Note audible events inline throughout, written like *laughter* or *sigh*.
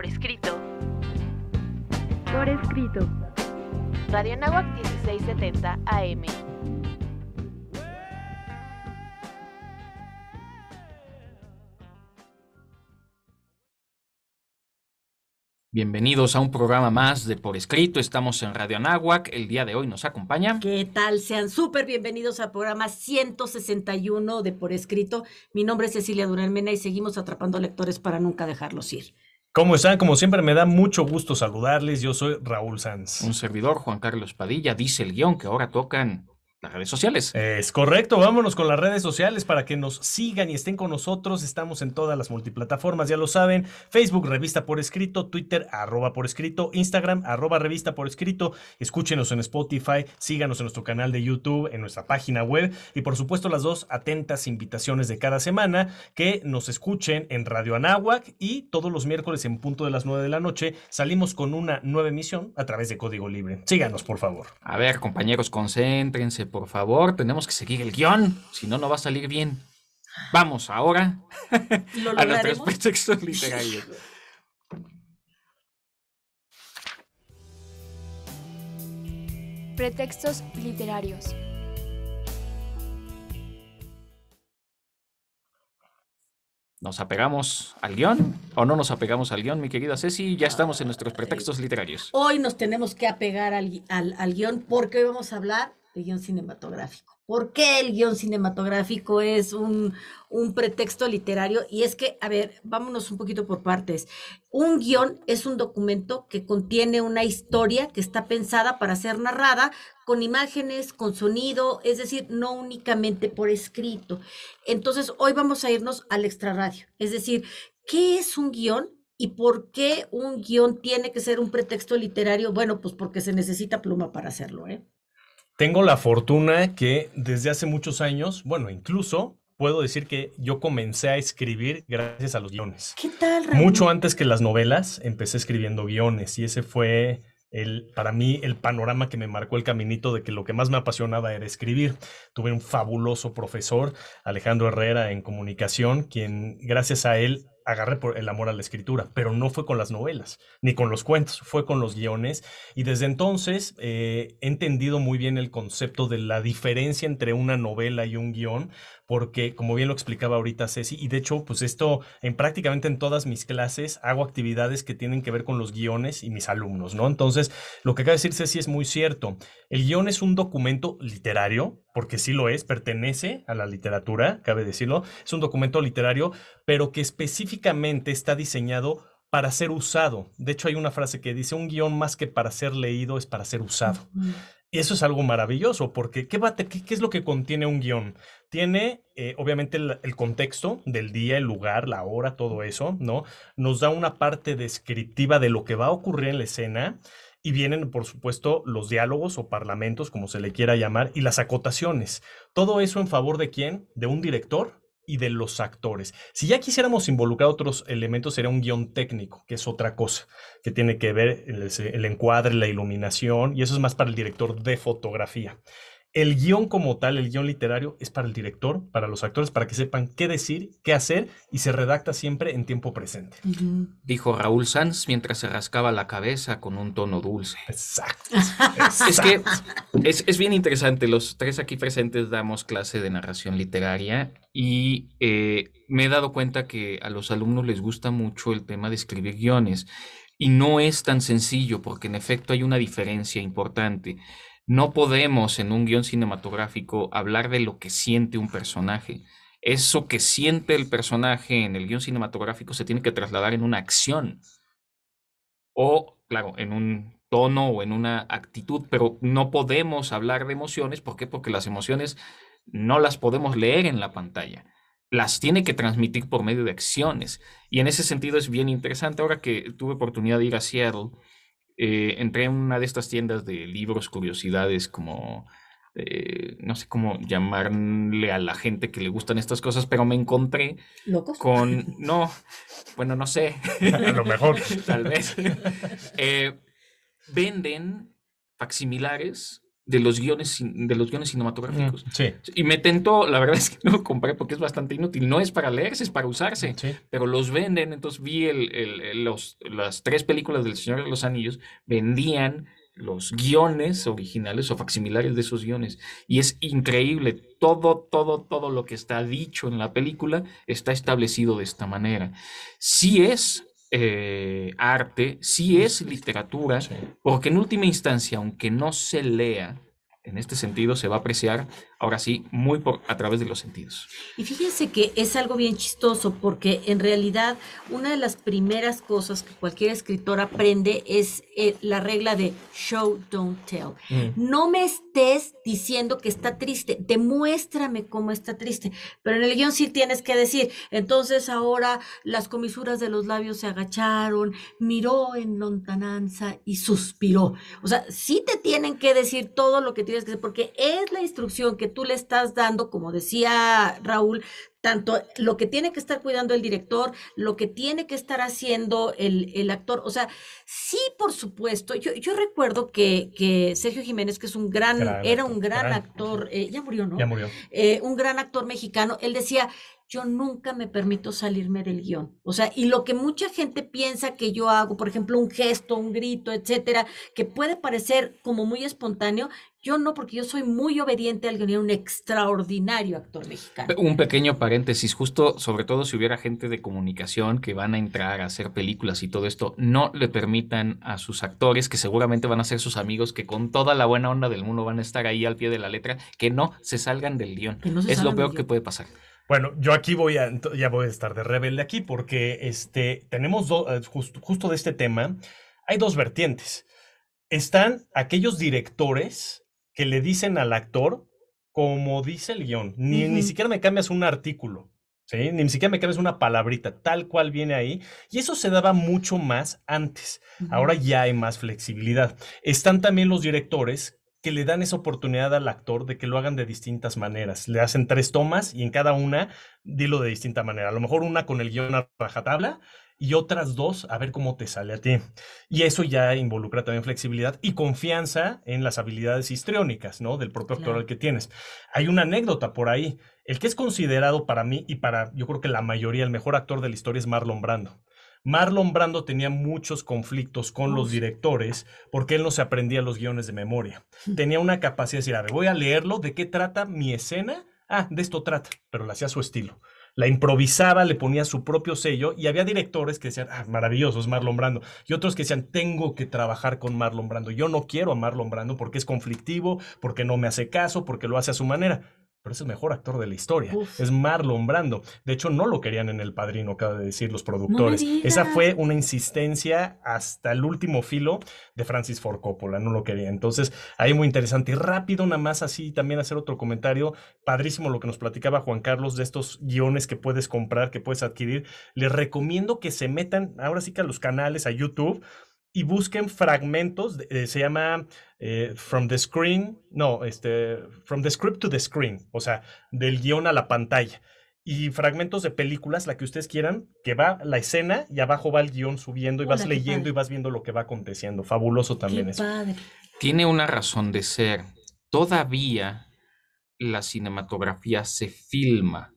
por escrito. Por escrito. Radio Nahuac 1670 AM. Bienvenidos a un programa más de Por Escrito. Estamos en Radio Anáhuac. El día de hoy nos acompaña. ¿Qué tal? Sean súper bienvenidos al programa 161 de Por Escrito. Mi nombre es Cecilia Durán Mena y seguimos atrapando lectores para nunca dejarlos ir. ¿Cómo están? Como siempre, me da mucho gusto saludarles. Yo soy Raúl Sanz. Un servidor, Juan Carlos Padilla, dice el guión que ahora tocan las redes sociales. Es correcto, vámonos con las redes sociales para que nos sigan y estén con nosotros. Estamos en todas las multiplataformas, ya lo saben. Facebook, revista por escrito, Twitter, arroba por escrito, Instagram, arroba revista por escrito. Escúchenos en Spotify, síganos en nuestro canal de YouTube, en nuestra página web y por supuesto las dos atentas invitaciones de cada semana que nos escuchen en Radio Anáhuac y todos los miércoles en punto de las 9 de la noche salimos con una nueva emisión a través de Código Libre. Síganos, por favor. A ver, compañeros, concéntrense por favor, tenemos que seguir el guión, si no, no va a salir bien. Vamos ahora *laughs* a nuestros pretextos literarios. Pretextos literarios. ¿Nos apegamos al guión o no nos apegamos al guión, mi querida Ceci? Ya estamos en nuestros pretextos literarios. Hoy nos tenemos que apegar al, al guión porque hoy vamos a hablar de guión cinematográfico. ¿Por qué el guión cinematográfico es un, pretexto literario? Y es que, a ver, vámonos un poquito por partes. Un guión es un documento que contiene una historia que está pensada para ser narrada con imágenes, con sonido, es decir, no únicamente por escrito. Entonces, hoy vamos a irnos al extraradio, es decir, ¿qué es un guión ¿Y por qué un guión tiene que ser un pretexto literario? Bueno, pues porque se necesita pluma para hacerlo, ¿eh? tengo la fortuna que desde hace muchos años, bueno, incluso puedo decir que yo comencé a escribir gracias a los guiones. ¿Qué tal? Mucho antes que las novelas, empecé escribiendo guiones y ese fue para mí el panorama que me marcó el caminito de que lo que más me apasionaba era escribir. Tuve un fabuloso profesor, Alejandro Herrera, en comunicación, quien gracias a él agarré por el amor a la escritura, pero no fue con las novelas, ni con los cuentos, fue con los guiones. Y desde entonces eh, he entendido muy bien el concepto de la diferencia entre una novela y un guión, porque como bien lo explicaba ahorita Ceci, y de hecho, pues esto en prácticamente en todas mis clases hago actividades que tienen que ver con los guiones y mis alumnos, ¿no? Entonces, lo que acaba de decir Ceci es muy cierto. El guión es un documento literario, porque sí lo es, pertenece a la literatura, cabe decirlo, es un documento literario, pero que específicamente está diseñado para ser usado. De hecho, hay una frase que dice, un guión más que para ser leído es para ser usado eso es algo maravilloso, porque ¿qué, qué, es lo que contiene un guión? Tiene, eh, obviamente, el, el, contexto del día, el lugar, la hora, todo eso, ¿no? Nos da una parte descriptiva de lo que va a ocurrir en la escena y vienen, por supuesto, los diálogos o parlamentos, como se le quiera llamar, y las acotaciones. Todo eso en favor de quién? De un director y de los actores. Si ya quisiéramos involucrar otros elementos, sería un guión técnico, que es otra cosa, que tiene que ver el, el encuadre, la iluminación, y eso es más para el director de fotografía. El guión como tal, el guión literario, es para el director, para los actores, para que sepan qué decir, qué hacer y se redacta siempre en tiempo presente. Dijo Raúl Sanz mientras se rascaba la cabeza con un tono dulce. Exacto. *laughs* Es que es, bien interesante. Los tres aquí presentes damos clase de narración literaria y eh, me he dado cuenta que a los alumnos les gusta mucho el tema de escribir guiones. Y no es tan sencillo porque en efecto hay una diferencia importante. No podemos en un guión cinematográfico hablar de lo que siente un personaje. Eso que siente el personaje en el guión cinematográfico se tiene que trasladar en una acción. O, claro, en un tono o en una actitud, pero no podemos hablar de emociones. ¿Por qué? Porque las emociones no las podemos leer en la pantalla las tiene que transmitir por medio de acciones. Y en ese sentido es bien interesante. Ahora que tuve oportunidad de ir a Seattle, eh, entré en una de estas tiendas de libros, curiosidades, como eh, no sé cómo llamarle a la gente que le gustan estas cosas, pero me encontré con, no, bueno, no sé. *laughs* A lo mejor. *laughs* Tal vez. *laughs* Eh, venden facsimilares de los guiones, de los guiones cinematográficos. Mm, y me tentó, la verdad es que no lo compré porque es bastante inútil. No es para leerse, es para usarse. Pero los venden. Entonces vi las tres películas del Señor de los Anillos, vendían los guiones originales o facsimilares de esos guiones. Y es increíble, todo, todo, todo lo que está dicho en la película está establecido de esta manera. Sí es eh, arte, si es literatura, porque en última instancia, aunque no se lea, en este sentido se va a apreciar ahora sí, muy a través de los sentidos. Y fíjense que es algo bien chistoso porque en realidad una de las primeras cosas que cualquier escritor aprende es eh, la regla de show, don't tell. Mm. No me estés diciendo que está triste, demuéstrame cómo está triste, pero en el guión sí tienes que decir, entonces ahora las comisuras de los labios se agacharon, miró en lontananza y suspiró. O sea, sí te tienen que decir todo lo que tienes que decir porque es la instrucción que tú le estás dando, como decía Raúl, tanto lo que tiene que estar cuidando el director, lo que tiene que estar haciendo el, actor. O sea, sí, por supuesto. Yo, recuerdo que, Sergio Jiménez, que es un gran, era un gran, actor, eh, ya murió, ¿no? Ya murió. Eh, un gran actor mexicano, él decía, yo nunca me permito salirme del guión. O sea, y lo que mucha gente piensa que yo hago, por ejemplo, un gesto, un grito, etcétera, que puede parecer como muy espontáneo, yo no, porque yo soy muy obediente al guion, un extraordinario actor mexicano. Un pequeño paréntesis, justo, sobre todo si hubiera gente de comunicación que van a entrar a hacer películas y todo esto, no le permitan a sus actores, que seguramente van a ser sus amigos, que con toda la buena onda del mundo van a estar ahí al pie de la letra, que no se salgan del guión. es lo peor que puede pasar. Bueno, yo aquí voy a, ya voy a estar de rebelde aquí, porque este, tenemos, eh, justo de este tema, hay dos vertientes. Están aquellos directores que le dicen al actor como dice el guión. Ni, ni siquiera me cambias un artículo. ¿Sí? Ni siquiera me cambias una palabrita, tal cual viene ahí. Y eso se daba mucho más antes. Ahora ya hay más flexibilidad. Están también los directores que le dan esa oportunidad al actor de que lo hagan de distintas maneras. Le hacen tres tomas y en cada una dilo de distinta manera. A lo mejor una con el guión a rajatabla y otras dos a ver cómo te sale a ti. Y eso ya involucra también flexibilidad y confianza en las habilidades histriónicas, ¿no? Del propio actor al que tienes. Hay una anécdota por ahí. El que es considerado para mí y para yo creo que la mayoría, el mejor actor de la historia es Marlon Brando. Marlon Brando tenía muchos conflictos con los directores porque él no se aprendía los guiones de memoria. Mm. Tenía una capacidad de decir, a ver, voy a leerlo, ¿de qué trata mi escena? Ah, de esto trata, pero lo hacía a su estilo la improvisaba, le ponía su propio sello y había directores que decían, ah, maravilloso, es Marlon Brando. Y otros que decían, tengo que trabajar con Marlon Brando. Yo no quiero a Marlon Brando porque es conflictivo, porque no me hace caso, porque lo hace a su manera pero es el mejor actor de la historia. Es Marlon Brando. De hecho, no lo querían en El Padrino, acaba de decir los productores. Esa fue una insistencia hasta el último filo de Francis Ford Coppola, no lo quería. Entonces, ahí muy interesante. Y rápido, nada más así, también hacer otro comentario. Padrísimo lo que nos platicaba Juan Carlos de estos guiones que puedes comprar, que puedes adquirir. Les recomiendo que se metan ahora sí que a los canales, a YouTube y busquen fragmentos, eh, se llama eh, From the Screen, no, este, From the Script to the Screen, o sea, del guión a la pantalla. Y fragmentos de películas, la que ustedes quieran, que va la escena y abajo va el guión subiendo y vas leyendo y vas viendo lo que va aconteciendo. Fabuloso también es Tiene una razón de ser. Todavía la cinematografía se filma,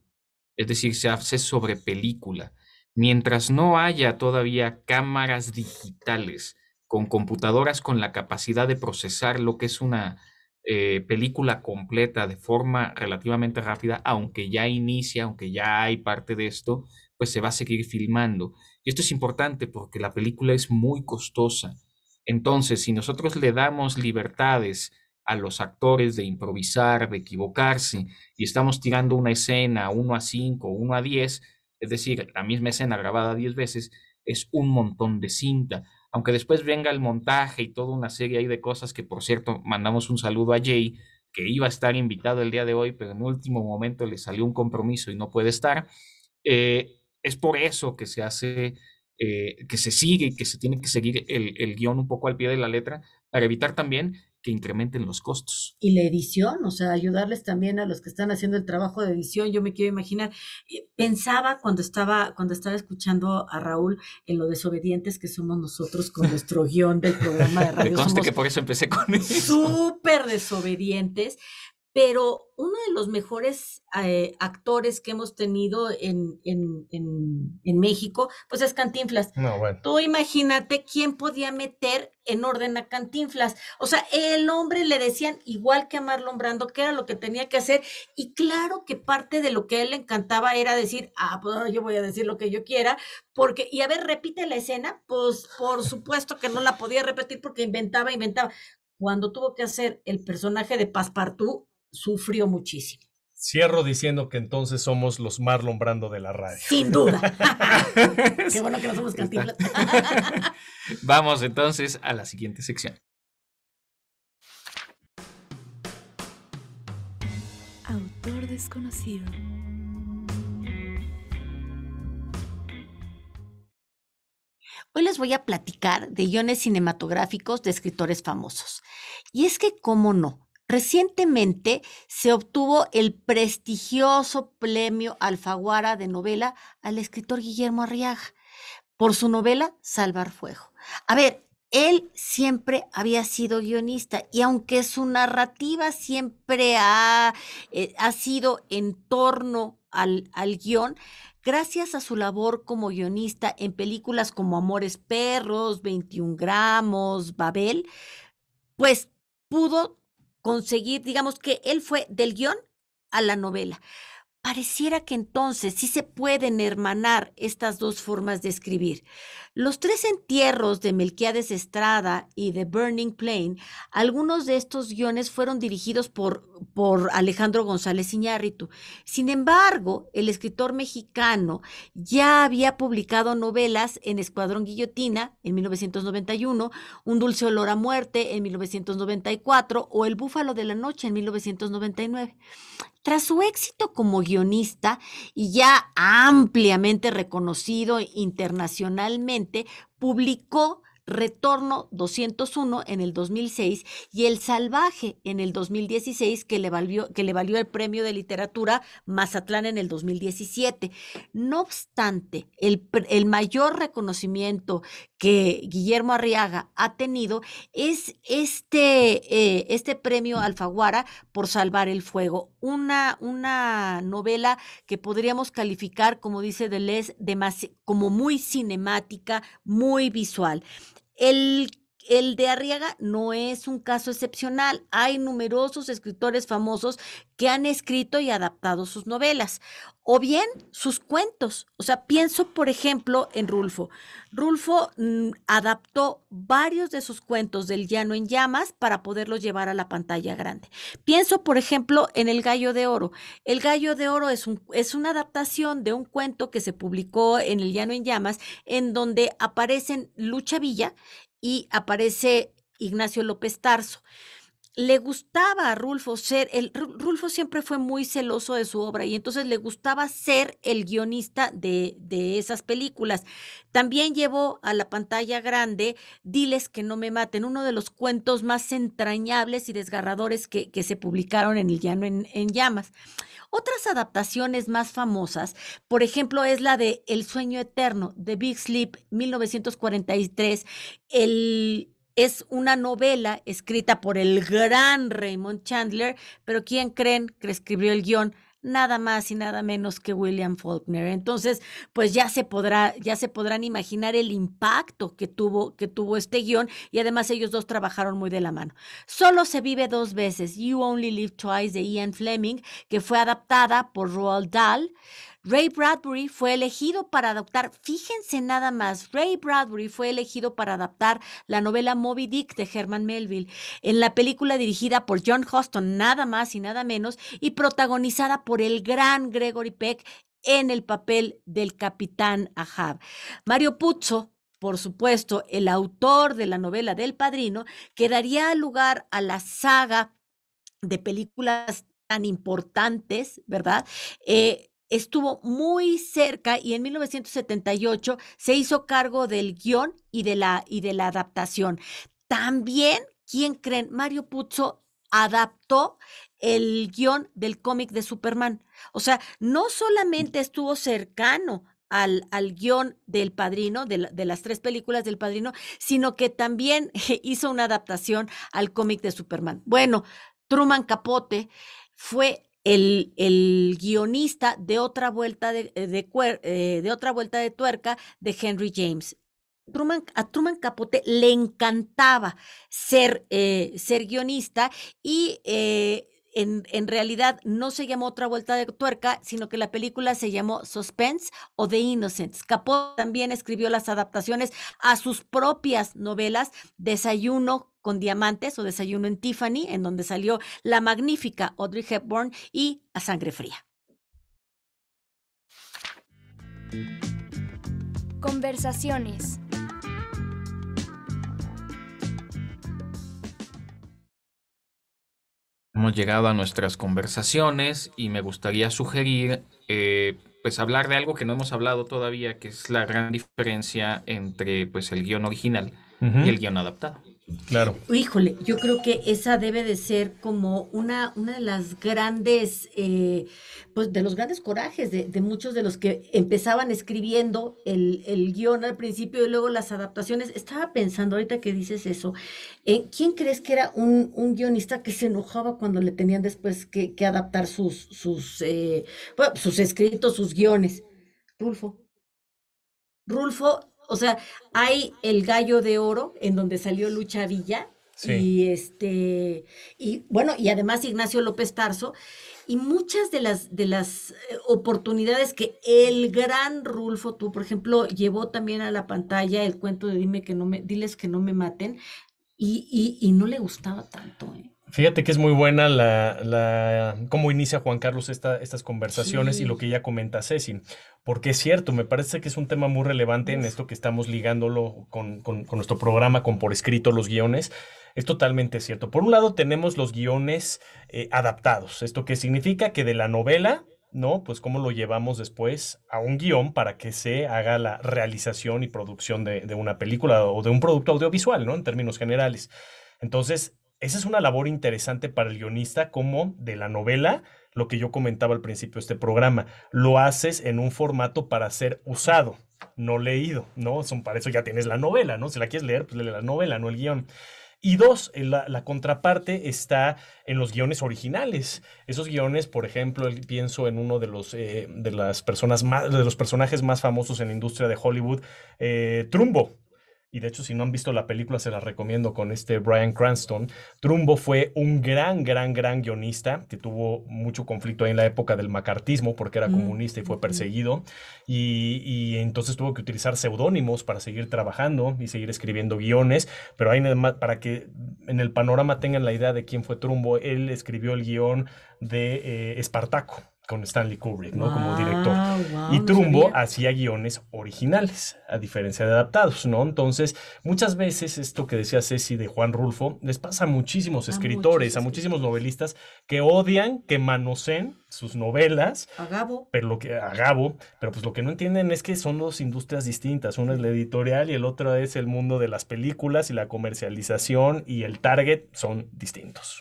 es decir, se hace sobre película mientras no haya todavía cámaras digitales con computadoras con la capacidad de procesar lo que es una eh, película completa de forma relativamente rápida, aunque ya inicia, aunque ya hay parte de esto, pues se va a seguir filmando. Y esto es importante porque la película es muy costosa. Entonces, si nosotros le damos libertades a los actores de improvisar, de equivocarse, y estamos tirando una escena 1 a 5, 1 a 10, es decir, la misma escena grabada 10 veces, es un montón de cinta. Aunque después venga el montaje y toda una serie ahí de cosas que, por cierto, mandamos un saludo a Jay, que iba a estar invitado el día de hoy, pero en último momento le salió un compromiso y no puede estar. Eh, es por eso que se hace, eh, que se sigue y que se tiene que seguir el, el guión un poco al pie de la letra, para evitar también que incrementen los costos. Y la edición, o sea, ayudarles también a los que están haciendo el trabajo de edición. Yo me quiero imaginar, eh, pensaba cuando estaba, cuando estaba escuchando a Raúl en lo desobedientes que somos nosotros con nuestro guión del programa de *laughs* radio. Me conste que por eso empecé con eso. Súper desobedientes, pero uno de los mejores eh, actores que hemos tenido en, México, pues es Cantinflas. No, bueno. Tú imagínate quién podía meter en orden a Cantinflas. O sea, el hombre le decían, igual que a Marlon Brando, que era lo que tenía que hacer. Y claro que parte de lo que a él le encantaba era decir, ah, pues yo voy a decir lo que yo quiera, porque, y a ver, repite la escena, pues por supuesto que no la podía repetir porque inventaba, inventaba. Cuando tuvo que hacer el personaje de Passepartout, sufrió muchísimo. Cierro diciendo que entonces somos los Marlon Brando de la radio. Sin duda. *laughs* Qué bueno que no somos Cantinflas. *laughs* Vamos entonces a la siguiente sección. Autor desconocido. Hoy les voy a platicar de guiones cinematográficos de escritores famosos. Y es que, ¿cómo no? Recientemente se obtuvo el prestigioso premio Alfaguara de novela al escritor Guillermo Arriaga por su novela Salvar Fuego. A ver, él siempre había sido guionista y aunque su narrativa siempre ha, eh, ha sido en torno al, al guión, gracias a su labor como guionista en películas como Amores Perros, 21 Gramos, Babel, pues pudo conseguir, digamos que él fue del guión a la novela. Pareciera que entonces sí se pueden hermanar estas dos formas de escribir. Los tres entierros de Melquiades Estrada y de Burning Plain, algunos de estos guiones fueron dirigidos por, por Alejandro González Iñárritu. Sin embargo, el escritor mexicano ya había publicado novelas en Escuadrón Guillotina en 1991, Un dulce olor a muerte en 1994 o El búfalo de la noche en 1999. Tras su éxito como guionista, y ya ampliamente reconocido internacionalmente, publicó Retorno 201 en el 2006 y El Salvaje en el 2016 que le valió, que le valió el premio de literatura Mazatlán en el 2017. No obstante, el, mayor reconocimiento que Guillermo Arriaga ha tenido es este, eh, este premio Alfaguara por Salvar el Fuego, una, una novela que podríamos calificar, como dice Deleuze, de como muy cinemática, muy visual el el de Arriaga no es un caso excepcional. Hay numerosos escritores famosos que han escrito y adaptado sus novelas o bien sus cuentos. O sea, pienso, por ejemplo, en Rulfo. Rulfo mm, adaptó varios de sus cuentos del Llano en Llamas para poderlos llevar a la pantalla grande. Pienso, por ejemplo, en El Gallo de Oro. El Gallo de Oro es, es una adaptación de un cuento que se publicó en El Llano en Llamas, en donde aparecen Lucha Villa y aparece Ignacio López Tarso le gustaba a Rulfo ser, el, Rulfo siempre fue muy celoso de su obra y entonces le gustaba ser el guionista de, de esas películas. También llevó a la pantalla grande Diles que no me maten, uno de los cuentos más entrañables y desgarradores que, se publicaron en El Llano en, Llamas. Otras adaptaciones más famosas, por ejemplo, es la de El sueño eterno, de Big Sleep, 1943, el es una novela escrita por el gran Raymond Chandler, pero ¿quién creen que escribió el guión? Nada más y nada menos que William Faulkner. Entonces, pues ya se podrá, ya se podrán imaginar el impacto que tuvo, que tuvo este guión, y además ellos dos trabajaron muy de la mano. Solo se vive dos veces, You Only Live Twice de Ian Fleming, que fue adaptada por Roald Dahl. Ray Bradbury fue elegido para adaptar, fíjense nada más, Ray Bradbury fue elegido para adaptar la novela Moby Dick de Herman Melville en la película dirigida por John Huston, nada más y nada menos, y protagonizada por el gran Gregory Peck en el papel del capitán Ahab. Mario Puzzo, por supuesto, el autor de la novela del padrino, que daría lugar a la saga de películas tan importantes, ¿verdad? Eh, estuvo muy cerca y en 1978 se hizo cargo del guión y de la, y de la adaptación. También, ¿quién creen? Mario Puzo adaptó el guión del cómic de Superman. O sea, no mm. solamente estuvo cercano al, al, guión del padrino, de, las tres películas del padrino, sino que también *laughs* hizo una adaptación al cómic de Superman. Bueno, Truman Capote fue el, guionista de otra, vuelta eh, eh, de, otra vuelta de tuerca de Henry James. Truman, a Truman Capote le encantaba ser, eh, ser guionista y en, realidad no se llamó otra vuelta de tuerca, sino que la película se llamó Suspense o The Innocents. Capote también escribió las adaptaciones a sus propias novelas, Desayuno con Diamantes o Desayuno en Tiffany, en donde salió la magnífica Audrey Hepburn y A Sangre Fría. Conversaciones. Hemos llegado a nuestras conversaciones y me gustaría sugerir, eh, pues hablar de algo que no hemos hablado todavía, que es la gran diferencia entre pues el guión original y el guión adaptado. Claro. Híjole, yo creo que esa debe de ser como una, una de las grandes, eh, pues de los grandes corajes de, muchos de los que empezaban escribiendo el, guión al principio y luego las adaptaciones. Estaba pensando ahorita que dices eso, ¿en eh, ¿quién crees que era un, guionista que se enojaba cuando le tenían después que, adaptar sus, sus, eh, sus escritos, sus guiones? Rulfo. Rulfo o sea, hay el gallo de oro en donde salió Lucha Villa. Y este, y bueno, y además Ignacio López Tarso, y muchas de las, de las eh, oportunidades que el gran Rulfo, tú, por ejemplo, llevó también a la pantalla el cuento de dime que no me, diles que no me maten, y, y, y no le gustaba tanto, ¿eh? Fíjate que es muy buena la, la cómo inicia Juan Carlos estas conversaciones y lo que ya comenta Ceci, porque es cierto, me parece que es un tema muy relevante en esto que estamos ligándolo con, nuestro programa, con por escrito los guiones. Es totalmente cierto. Por un lado tenemos los guiones eh, adaptados, esto que significa que de la novela ¿no? Pues cómo lo llevamos después a un guión para que se haga la realización y producción de, de, una película o de un producto audiovisual, ¿no? En términos generales. Entonces, esa es una labor interesante para el guionista, como de la novela, lo que yo comentaba al principio de este programa. Lo haces en un formato para ser usado, no leído, ¿no? Son, para eso ya tienes la novela, ¿no? Si la quieres leer, pues lee la novela, no el guión. Y dos, eh, la, contraparte está en los guiones originales. Esos guiones, por ejemplo, pienso en uno de los, eh, de las personas más, de los personajes más famosos en la industria de Hollywood, eh, Trumbo, y de hecho si no han visto la película se la recomiendo con este Brian Cranston. Trumbo fue un gran, gran, gran guionista que tuvo mucho conflicto ahí en la época del macartismo porque era comunista y fue perseguido y, entonces tuvo que utilizar seudónimos para seguir trabajando y seguir escribiendo guiones, pero ahí para que en el panorama tengan la idea de quién fue Trumbo, él escribió el guión de eh, Espartaco con Stanley Kubrick, ¿no? Como ah, director. y Trumbo hacía guiones originales, a diferencia de adaptados, ¿no? Entonces, muchas veces esto que decía Ceci de Juan Rulfo, les pasa a muchísimos escritores, a muchísimos novelistas que odian que manoseen sus novelas. Pero lo que, pero pues lo que no entienden es que son dos industrias distintas. Una es la editorial y el otro es el mundo de las películas y la comercialización y el target son distintos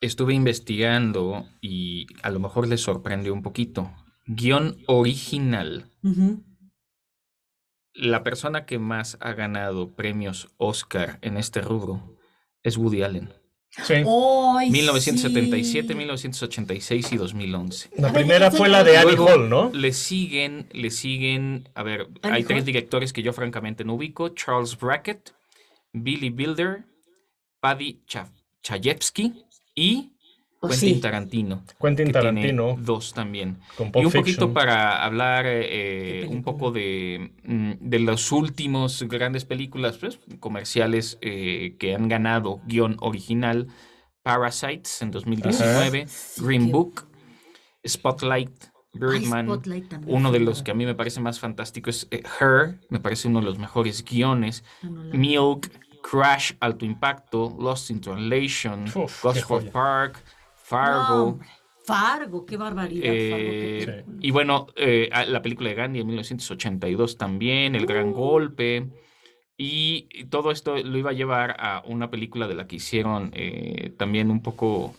estuve investigando y a lo mejor les sorprendió un poquito. Guión original. La persona que más ha ganado premios Oscar en este rubro es Woody Allen. Sí. 1977, 1986 y 2011. La primera fue la de Annie Hall, ¿no? Le siguen, le siguen, a ver, hay tres directores que yo francamente no ubico, Charles Brackett, Billy Builder, Paddy Chayefsky y oh, Quentin Tarantino. Quentin Tarantino. dos también. y un poquito para hablar eh, eh, un poco de, mm, de las últimas grandes películas pues, comerciales eh, que han ganado guión original. Parasites en 2019, Green Book, Spotlight, Birdman. uno de los que a mí me parece más fantástico es Her, me parece uno de los mejores guiones. Ah, Milk, Crash, Alto Impacto, Lost in Translation, Gosford Park, Fargo. Fargo, qué barbaridad. Fargo, eh, Y bueno, eh, la película de Gandhi en 1982 también, El Gran uh. Golpe. Y todo esto lo iba a llevar a una película de la que hicieron eh, también un poco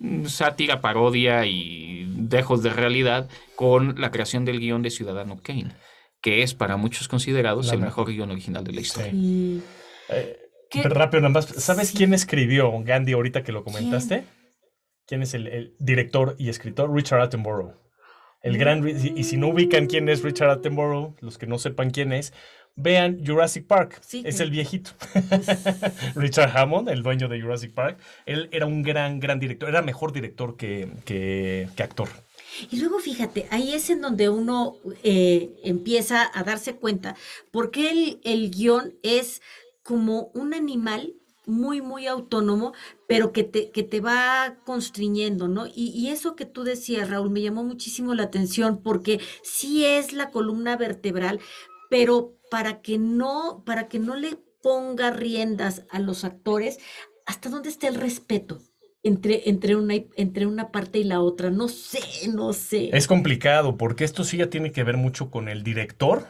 mm, sátira, parodia y dejos de realidad con la creación del guión de Ciudadano Kane, que es para muchos considerados el mejor guión original de la historia. Rápido nada más. ¿Sabes quién escribió Gandhi ahorita que lo comentaste? ¿Quién, es el, director y escritor? Richard Attenborough. El gran, y, si no ubican quién es Richard Attenborough, los que no sepan quién es, vean Jurassic Park. Es el viejito. *laughs* Richard Hammond, el dueño de Jurassic Park. Él era un gran, gran director. Era mejor director que, actor. Y luego fíjate, ahí es en donde uno eh, empieza a darse cuenta por qué el, el guión es como un animal muy, muy autónomo, pero que te, va constriñendo, ¿no? Y, eso que tú decías, Raúl, me llamó muchísimo la atención porque sí es la columna vertebral, pero para que no, para que no le ponga riendas a los actores, ¿hasta dónde está el respeto? Entre, entre, una, entre una parte y la otra, no sé, no sé. Es complicado porque esto sí ya tiene que ver mucho con el director,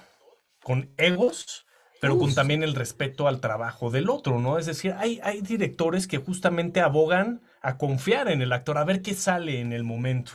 con egos, pero con también el respeto al trabajo del otro, ¿no? Es decir, hay, hay directores que justamente abogan a confiar en el actor, a ver qué sale en el momento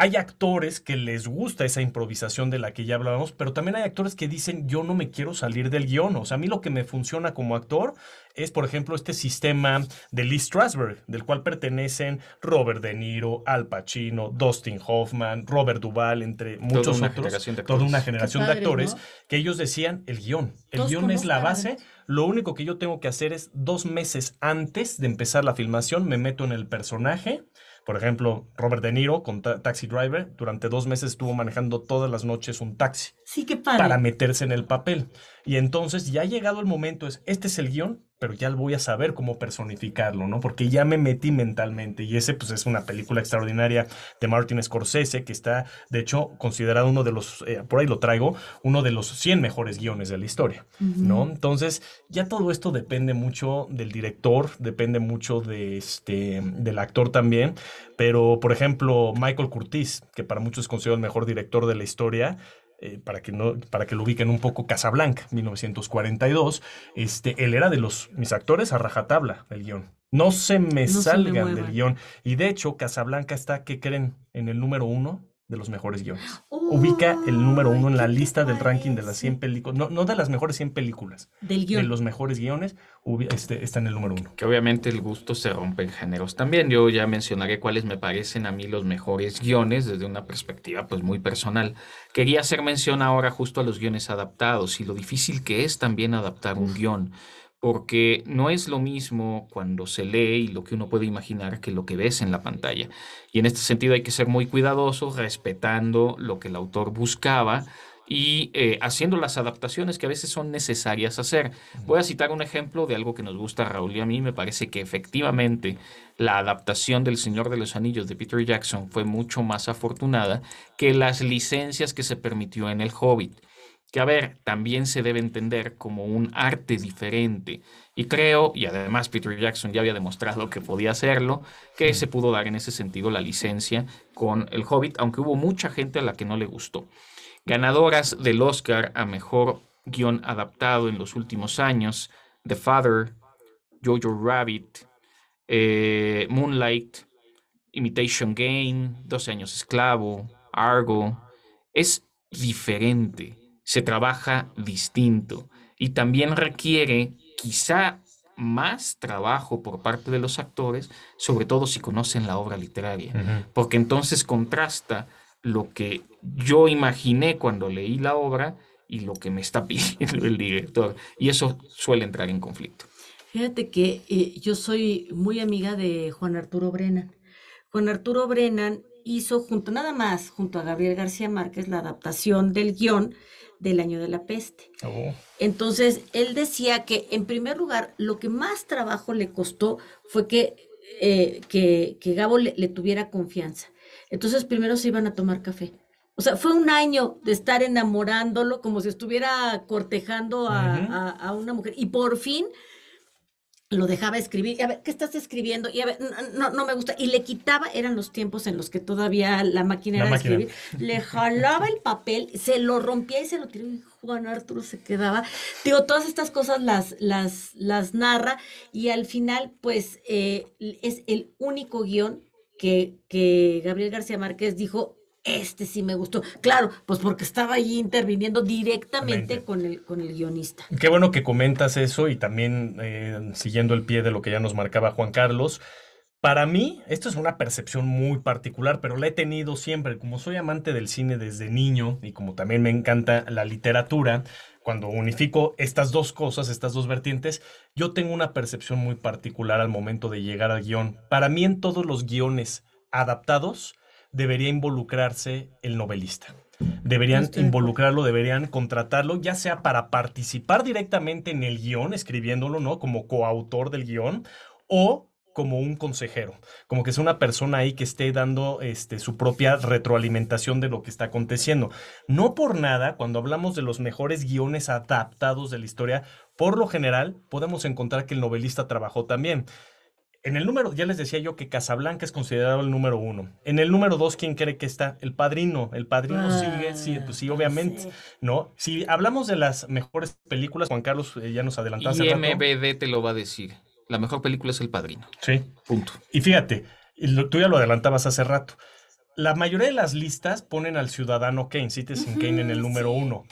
hay actores que les gusta esa improvisación de la que ya hablábamos, pero también hay actores que dicen yo no me quiero salir del guión. O sea, a mí lo que me funciona como actor es, por ejemplo, este sistema de Lee Strasberg, del cual pertenecen Robert De Niro, Al Pacino, Dustin Hoffman, Robert Duvall, entre muchos toda otros. toda una generación de actores que ellos decían el guión. El guión es la base. Lo único que yo tengo que hacer es dos meses antes de empezar la filmación, me meto en el personaje por ejemplo, Robert De Niro con Taxi Driver durante dos meses estuvo manejando todas las noches un taxi. Sí, Para meterse en el papel. Y entonces ya ha llegado el momento, es, este es el guión, pero ya voy a saber cómo personificarlo, ¿no? Porque ya me metí mentalmente y ese pues es una película extraordinaria de Martin Scorsese que está de hecho considerado uno de los, eh, por ahí lo traigo, uno de los 100 mejores guiones de la historia, ¿no? Entonces ya todo esto depende mucho del director, depende mucho de este, del actor también, pero por ejemplo Michael Curtiz, que para muchos es considerado el mejor director de la historia, eh, para, que no, para que lo ubiquen un poco, Casablanca, 1942, este, él era de los, mis actores a rajatabla el guión. No se me salgan del guión. Y de hecho, Casablanca está, ¿qué creen? En el número uno de los mejores guiones. ¡Oh! Ubica el número uno en la lista del ranking de las 100 películas, no, no, de las mejores 100 películas, del de los mejores guiones, este, está en el número uno. Que, obviamente el gusto se rompe en géneros también. Yo ya mencionaré cuáles me parecen a mí los mejores guiones desde una perspectiva pues muy personal. Quería hacer mención ahora justo a los guiones adaptados y lo difícil que es también adaptar un guión porque no es lo mismo cuando se lee y lo que uno puede imaginar que lo que ves en la pantalla. Y en este sentido hay que ser muy cuidadosos, respetando lo que el autor buscaba y eh, haciendo las adaptaciones que a veces son necesarias hacer. Voy a citar un ejemplo de algo que nos gusta a Raúl y a mí me parece que efectivamente la adaptación del Señor de los Anillos de Peter Jackson fue mucho más afortunada que las licencias que se permitió en El Hobbit que, a ver, también se debe entender como un arte diferente. Y creo, y además Peter Jackson ya había demostrado que podía hacerlo, que se pudo dar en ese sentido la licencia con El Hobbit, aunque hubo mucha gente a la que no le gustó. Ganadoras del Oscar a Mejor Guión Adaptado en los últimos años, The Father, Jojo Rabbit, eh, Moonlight, Imitation Game, 12 años esclavo, Argo. Es diferente se trabaja distinto y también requiere quizá más trabajo por parte de los actores, sobre todo si conocen la obra literaria, porque entonces contrasta lo que yo imaginé cuando leí la obra y lo que me está *laughs* pidiendo el director, y eso suele entrar en conflicto. Fíjate que eh, yo soy muy amiga de Juan Arturo Brennan. Juan Arturo Brennan hizo junto, nada más, junto a Gabriel García Márquez, la adaptación del guión del año de la peste. Oh. Entonces, él decía que, en primer lugar, lo que más trabajo le costó fue que, eh, que, que, Gabo le, tuviera confianza. Entonces, primero se iban a tomar café. O sea, fue un año de estar enamorándolo como si estuviera cortejando a una mujer. Y por fin lo dejaba escribir, y a ver, ¿qué estás escribiendo? Y a ver, no, no me gusta. Y le quitaba, eran los tiempos en los que todavía la máquina era escribir, le jalaba el papel, se lo rompía y se lo tiró. Y Juan Arturo se quedaba. Digo, todas estas cosas las, las, las narra y al final, pues, eh, es el único guión que, que Gabriel García Márquez dijo, este sí me gustó. Claro, pues porque estaba ahí interviniendo directamente con el, con el guionista. Qué bueno que comentas eso y también eh, siguiendo el pie de lo que ya nos marcaba Juan Carlos. Para mí, esto es una percepción muy particular, pero la he tenido siempre. Como soy amante del cine desde niño y como también me encanta la literatura, cuando unifico estas dos cosas, estas dos vertientes, yo tengo una percepción muy particular al momento de llegar al guión. Para mí, en todos los guiones adaptados, debería involucrarse el novelista. Deberían involucrarlo, deberían contratarlo, ya sea para participar directamente en el guión, escribiéndolo, ¿no? Como coautor del guión, o como un consejero, como que sea una persona ahí que esté dando este, su propia retroalimentación de lo que está aconteciendo. No por nada, cuando hablamos de los mejores guiones adaptados de la historia, por lo general podemos encontrar que el novelista trabajó también. En el número, ya les decía yo que Casablanca es considerado el número uno. En el número dos, ¿quién cree que está? El padrino. El padrino ah, sigue, sí, pues obviamente, ¿no? Si hablamos de las mejores películas, Juan Carlos eh, ya nos adelantaste. Y MBD te lo va a decir. La mejor película es El Padrino. Sí. Punto. Y fíjate, tú ya lo adelantabas hace rato. La mayoría de las listas ponen al ciudadano Kane, Citizen Kane, en el ah, número uno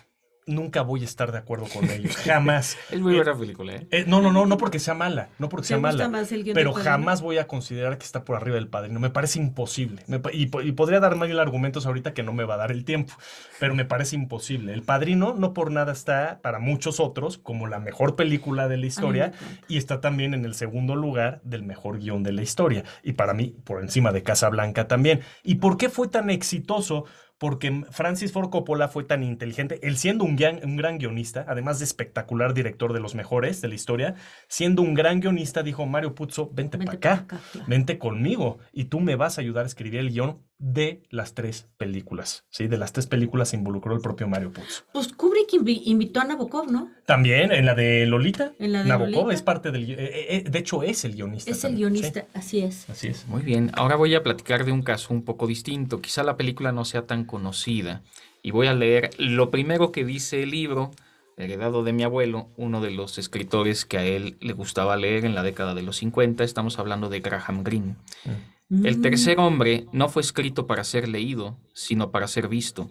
nunca voy a estar de acuerdo con ellos. Jamás. *laughs* es muy buena eh, película, ¿eh? ¿eh? No, no, no, no porque sea mala. No porque sea mala. pero jamás voy a considerar que está por arriba del padrino. Me parece imposible. y, podría dar el argumentos ahorita que no me va a dar el tiempo. Pero me parece imposible. El padrino no por nada está para muchos otros como la mejor película de la historia. Y está también en el segundo lugar del mejor guión de la historia. Y para mí, por encima de blanca también. ¿Y por qué fue tan exitoso? porque Francis Ford Coppola fue tan inteligente, él siendo un gran, un gran guionista, además de espectacular director de los mejores de la historia, siendo un gran guionista, dijo Mario Puzo, vente, para acá, vente conmigo y tú me vas a ayudar a escribir el guión de las tres películas, ¿sí? De las tres películas se involucró el propio Mario Puzo. Pues Kubrick invitó a Nabokov, ¿no? También, en la de Lolita. En la de Nabokov es parte del... Eh, eh, eh, de hecho, es el guionista. Es el guionista, así es. Así es. Muy bien, ahora voy a platicar de un caso un poco distinto. Quizá la película no sea tan conocida y voy a leer lo primero que dice el libro heredado de mi abuelo, uno de los escritores que a él le gustaba leer en la década de los 50. Estamos hablando de Graham Greene. Mm. El tercer mm. hombre no fue escrito para ser leído, sino para ser visto.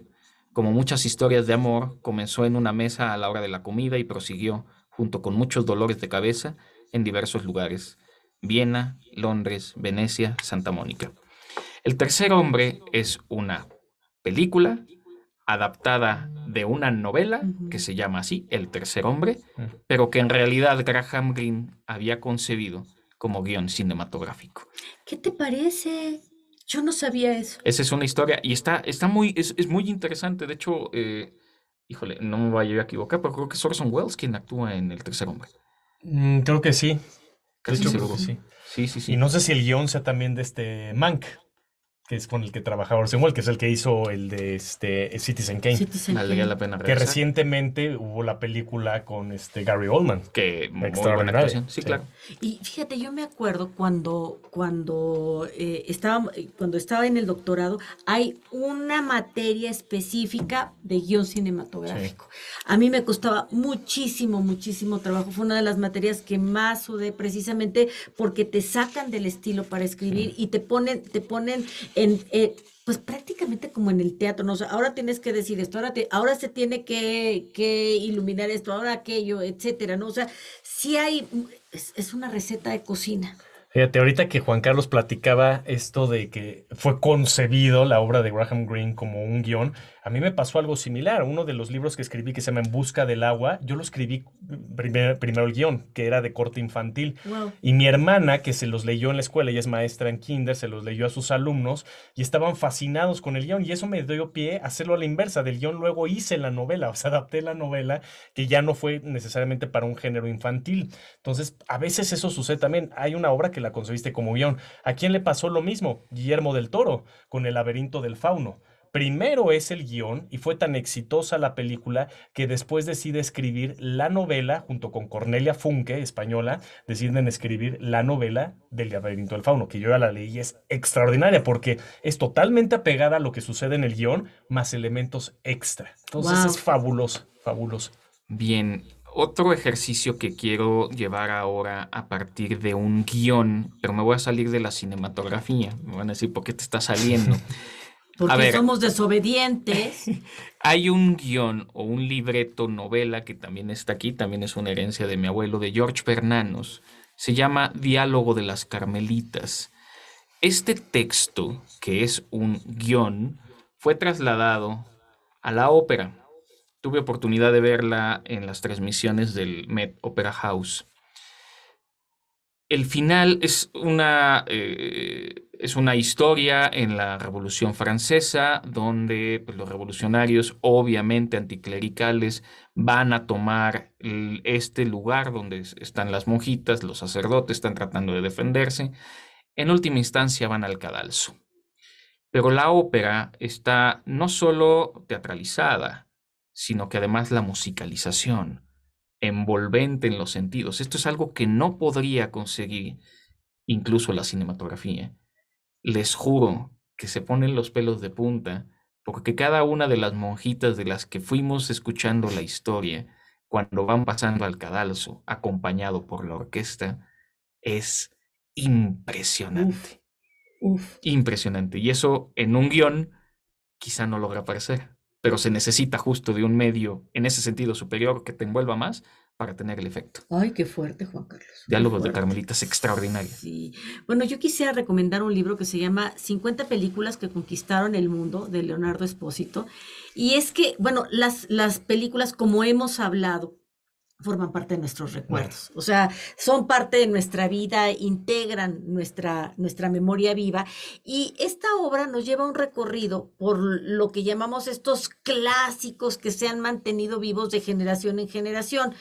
Como muchas historias de amor, comenzó en una mesa a la hora de la comida y prosiguió, junto con muchos dolores de cabeza, en diversos lugares. Viena, Londres, Venecia, Santa Mónica. El tercer hombre es una película adaptada de una novela que se llama así, El tercer hombre, mm. pero que en realidad Graham Greene había concebido como guión cinematográfico. ¿Qué te parece? Yo no sabía eso. Esa es una historia y está, está muy, es, es muy interesante. De hecho, eh, híjole, no me vaya a equivocar, pero creo que es Orson Welles quien actúa en El Tercer Hombre. Mm, creo que sí. Creo que sí. Sí, sí, sí. Y no sé si el guión sea también de este Mank que es con el que trabajaba Orson Welles, que es el que hizo el de este, Citizen Kane. Citizen la pena Que recientemente hubo la película con este Gary Oldman. Que muy buena actuación. Sí, claro. Y fíjate, yo me acuerdo cuando, cuando, eh, estaba, cuando estaba en el doctorado, hay una materia específica de guión cinematográfico. A mí me costaba muchísimo, muchísimo trabajo. Fue una de las materias que más sudé precisamente porque te sacan del estilo para escribir y te ponen, te ponen pues prácticamente como en el teatro, ¿no? O ahora tienes que decir esto, ahora, se tiene que, iluminar esto, ahora aquello, etcétera, ¿no? O sea, sí hay, es, una receta de cocina. Fíjate, ahorita que Juan Carlos platicaba esto de que fue concebido la obra de Graham Greene como un guión, a mí me pasó algo similar. Uno de los libros que escribí que se llama En Busca del Agua, yo lo escribí primero el guión, que era de corte infantil. Y mi hermana, que se los leyó en la escuela, y es maestra en kinder, se los leyó a sus alumnos y estaban fascinados con el guión. Y eso me dio pie a hacerlo a la inversa. Del guión luego hice la novela, *laughs* o sea, adapté la novela que ya no fue necesariamente para un género infantil. Entonces, a veces eso sucede también. Hay una obra que la concebiste como guión. ¿A quién le pasó lo mismo? Guillermo del Toro, con El laberinto del fauno. Primero es el guión y fue tan exitosa la película que después decide escribir la novela junto con Cornelia Funke, española, deciden escribir la novela del laberinto del fauno, que yo ya la leí y es extraordinaria porque es totalmente apegada a lo que sucede en el guión más elementos extra. Entonces es fabuloso, fabuloso. Bien, otro ejercicio que quiero llevar ahora a partir de un guión, pero me voy a salir de la cinematografía. Me van a decir, ¿por qué te está saliendo? *laughs* Porque somos desobedientes. *laughs* Hay un guión o un libreto novela que también está aquí, también es una herencia de mi abuelo, de George Fernanos. Se llama Diálogo de las Carmelitas. Este texto, que es un guión, fue trasladado a la ópera. Tuve oportunidad de verla en las transmisiones del Met Opera House. El final es una... Eh, es una historia en la Revolución Francesa, donde pues, los revolucionarios, obviamente anticlericales, van a tomar este lugar donde están las monjitas, los sacerdotes están tratando de defenderse. En última instancia van al cadalso. Pero la ópera está no solo teatralizada, sino que además la musicalización, envolvente en los sentidos. Esto es algo que no podría conseguir incluso la cinematografía les juro que se ponen los pelos de punta, porque cada una de las monjitas de las que fuimos escuchando la historia, cuando van pasando al cadalso, acompañado por la orquesta, es impresionante. Impresionante. Y eso en un guión quizá no logra aparecer, pero se necesita justo de un medio en ese sentido superior que te envuelva más para tener el efecto. Ay, qué fuerte, Juan Carlos. Diálogos de Carmelitas extraordinarios. Sí. Bueno, yo quisiera recomendar un libro que se llama 50 películas que conquistaron el mundo de Leonardo Espósito. Y es que, bueno, las, las películas, como hemos hablado, forman parte de nuestros recuerdos, o sea, son parte de nuestra vida, integran nuestra, nuestra memoria viva y esta obra nos lleva a un recorrido por lo que llamamos estos clásicos que se han mantenido vivos de generación en generación,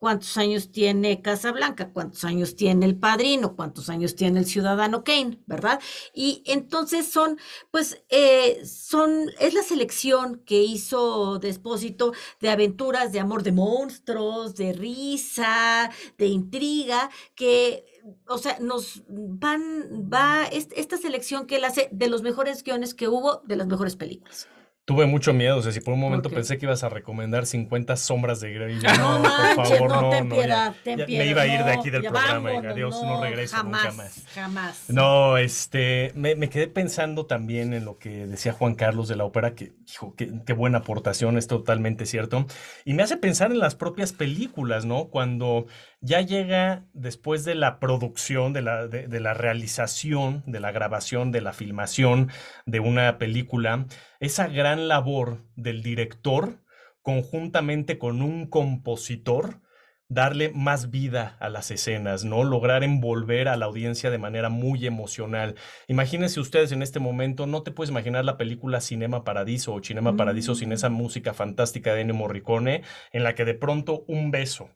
cuántos años tiene Casablanca, cuántos años tiene el padrino, cuántos años tiene el ciudadano Kane, ¿verdad? Y entonces son, pues, eh, son, es la selección que hizo Despósito de aventuras, de amor de monstruos, de risa, de intriga, que o sea, nos van, va esta selección que él hace de los mejores guiones que hubo, de las mejores películas. Tuve mucho miedo, o sea, si por un momento pensé que ibas a recomendar 50 sombras de Grey. No, por favor, no, no piedad, piedad. Me iba a ir de aquí del programa, adiós, no, regreso nunca más. Jamás. No, este, me, quedé pensando también en lo que decía Juan Carlos de la ópera, que, dijo qué, qué buena aportación, es totalmente cierto. Y me hace pensar en las propias películas, ¿no? Cuando ya llega después de la producción, de la, realización, de la grabación, de la filmación de una película, esa gran labor del director conjuntamente con un compositor, darle más vida a las escenas, ¿no? Lograr envolver a la audiencia de manera muy emocional. Imagínense ustedes en este momento, no te puedes imaginar la película Cinema Paradiso o Cinema Paradiso sin mm. esa música fantástica de Ennio Morricone, en la que de pronto un beso,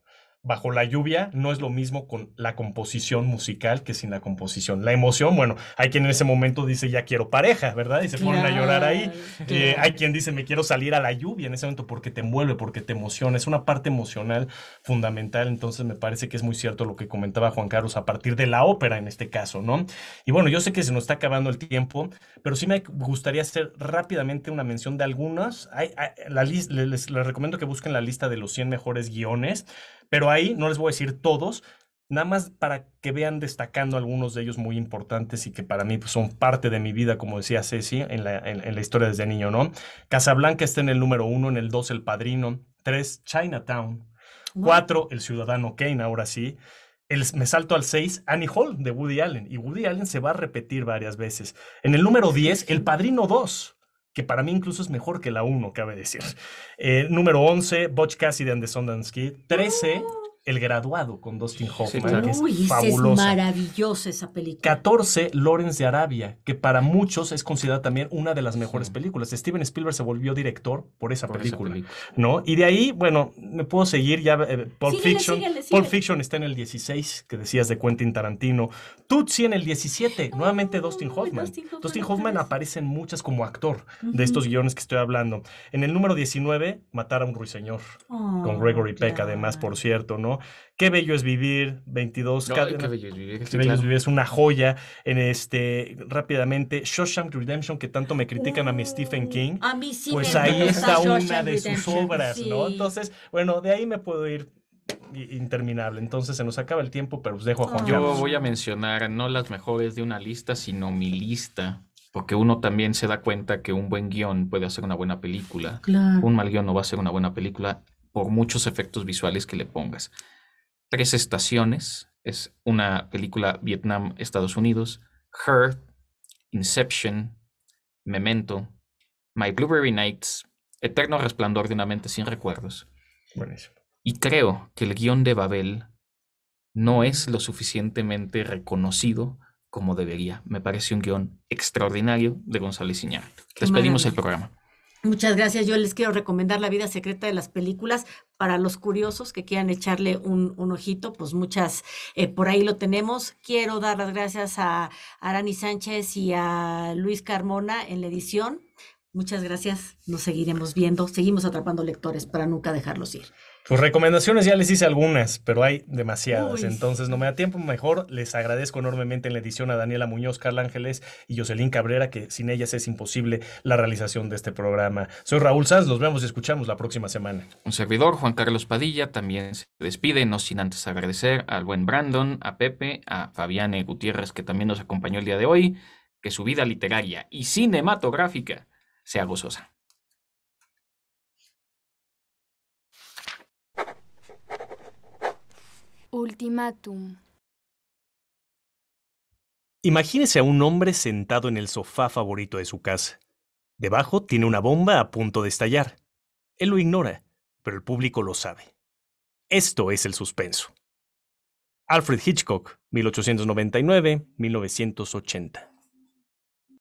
bajo la lluvia no es lo mismo con la composición musical que sin la composición. La emoción, bueno, hay quien en ese momento dice ya quiero pareja, ¿verdad? Y se ponen a llorar ahí. Eh, hay quien dice me quiero salir a la lluvia en ese momento porque te envuelve, porque te emociona. Es una parte emocional fundamental. Entonces me parece que es muy cierto lo que comentaba Juan Carlos a partir de la ópera en este caso, ¿no? Y bueno, yo sé que se nos está acabando el tiempo, pero sí me gustaría hacer rápidamente una mención de algunas. Hay, les recomiendo que busquen la lista de los 100 mejores guiones. Pero ahí no les voy a decir todos, nada más para que vean destacando algunos de ellos muy importantes y que para mí pues, son parte de mi vida, como decía Ceci, en la, historia desde niño, ¿no? Casablanca está en el número uno, en el dos El Padrino, tres Chinatown, cuatro El Ciudadano Kane, ahora sí. El, me salto al seis Annie Hall de Woody Allen. Y Woody Allen se va a repetir varias veces. En el número diez El Padrino dos que para mí incluso es mejor que la 1, cabe decir. Eh, número 11, Butch Cassidy and the Sundance 13, el graduado con Dustin Hoffman, es Uy, maravillosa esa película. 14, Lawrence de Arabia, que para muchos es considerada también una de las mejores películas. Steven Spielberg se volvió director por esa, película, ¿no? Y de ahí, bueno, me puedo seguir ya Paul eh, Pulp Fiction. Pulp Fiction está en el 16, que decías de Quentin Tarantino. Tutsi en el 17, nuevamente Dustin Hoffman. Dustin Hoffman, aparecen aparece en muchas como actor de estos guiones que estoy hablando. En el número 19, Matar a un ruiseñor, oh, con Gregory Peck, además, por cierto, ¿no? Qué bello es vivir, 22 no, Qué bello es vivir. es una joya. En este, rápidamente, Shawshank Redemption, que tanto me critican a mi Stephen uh, King. A mí sí Pues ahí está una de sus obras, ¿no? Entonces, bueno, de ahí me puedo ir interminable. Entonces se nos acaba el tiempo, pero os dejo a Juan. Yo voy a mencionar no las mejores de una lista, sino mi lista, porque uno también se da cuenta que un buen guión puede hacer una buena película. Un mal guión no va a hacer una buena película por muchos efectos visuales que le pongas. Tres Estaciones es una película Vietnam, Estados Unidos. Her, Inception, Memento, My Blueberry Nights, Eterno Resplandor de una mente sin recuerdos. Buenísimo. Y creo que el guión de Babel no es lo suficientemente reconocido como debería. Me parece un guión extraordinario de González Iñárritu. Despedimos el programa. Muchas gracias. Yo les quiero recomendar La vida secreta de las películas para los curiosos que quieran echarle un, ojito, pues muchas, eh, por ahí lo tenemos. Quiero dar las gracias a Arani Sánchez y a Luis Carmona en la edición. Muchas gracias. Nos seguiremos viendo. Seguimos atrapando lectores para nunca dejarlos ir. Sus pues recomendaciones ya les hice algunas, pero hay demasiadas, entonces no me da tiempo. Mejor les agradezco enormemente en la edición a Daniela Muñoz, Carl Ángeles y Jocelyn Cabrera, que sin ellas es imposible la realización de este programa. Soy Raúl Sanz, nos vemos y escuchamos la próxima semana. Un servidor, Juan Carlos Padilla, también se despide, no sin antes agradecer al buen Brandon, a Pepe, a Fabián Gutiérrez, que también nos acompañó el día de hoy, que su vida literaria y cinematográfica sea gozosa. Ultimátum. Imagínese a un hombre sentado en el sofá favorito de su casa. Debajo tiene una bomba a punto de estallar. Él lo ignora, pero el público lo sabe. Esto es el suspenso. Alfred Hitchcock, 1899-1980.